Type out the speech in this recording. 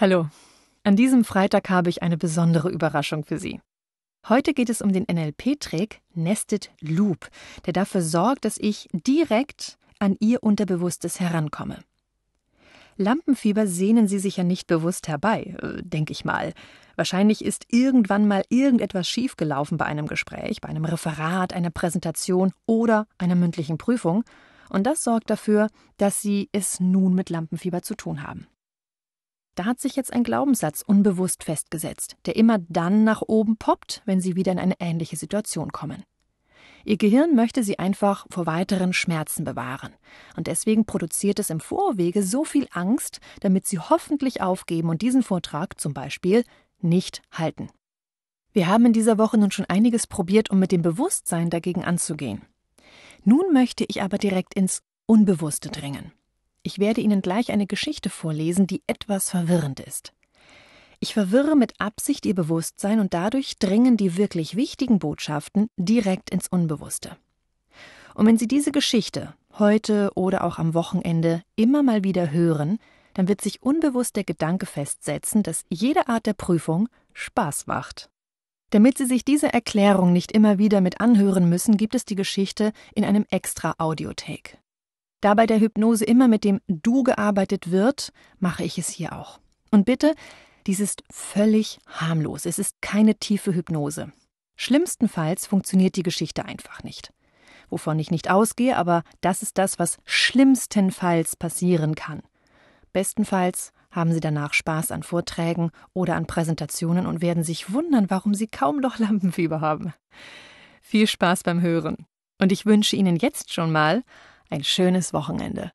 Hallo. An diesem Freitag habe ich eine besondere Überraschung für Sie. Heute geht es um den NLP-Trick Nested Loop, der dafür sorgt, dass ich direkt an Ihr Unterbewusstes herankomme. Lampenfieber sehnen Sie sich ja nicht bewusst herbei, äh, denke ich mal. Wahrscheinlich ist irgendwann mal irgendetwas schiefgelaufen bei einem Gespräch, bei einem Referat, einer Präsentation oder einer mündlichen Prüfung. Und das sorgt dafür, dass Sie es nun mit Lampenfieber zu tun haben. Da hat sich jetzt ein Glaubenssatz unbewusst festgesetzt, der immer dann nach oben poppt, wenn Sie wieder in eine ähnliche Situation kommen. Ihr Gehirn möchte Sie einfach vor weiteren Schmerzen bewahren. Und deswegen produziert es im Vorwege so viel Angst, damit Sie hoffentlich aufgeben und diesen Vortrag zum Beispiel nicht halten. Wir haben in dieser Woche nun schon einiges probiert, um mit dem Bewusstsein dagegen anzugehen. Nun möchte ich aber direkt ins Unbewusste dringen. Ich werde Ihnen gleich eine Geschichte vorlesen, die etwas verwirrend ist. Ich verwirre mit Absicht Ihr Bewusstsein und dadurch dringen die wirklich wichtigen Botschaften direkt ins Unbewusste. Und wenn Sie diese Geschichte heute oder auch am Wochenende immer mal wieder hören, dann wird sich unbewusst der Gedanke festsetzen, dass jede Art der Prüfung Spaß macht. Damit Sie sich diese Erklärung nicht immer wieder mit anhören müssen, gibt es die Geschichte in einem extra Audiotake. Da bei der Hypnose immer mit dem Du gearbeitet wird, mache ich es hier auch. Und bitte, dies ist völlig harmlos. Es ist keine tiefe Hypnose. Schlimmstenfalls funktioniert die Geschichte einfach nicht. Wovon ich nicht ausgehe, aber das ist das, was schlimmstenfalls passieren kann. Bestenfalls haben Sie danach Spaß an Vorträgen oder an Präsentationen und werden sich wundern, warum Sie kaum noch Lampenfieber haben. Viel Spaß beim Hören. Und ich wünsche Ihnen jetzt schon mal ein schönes Wochenende.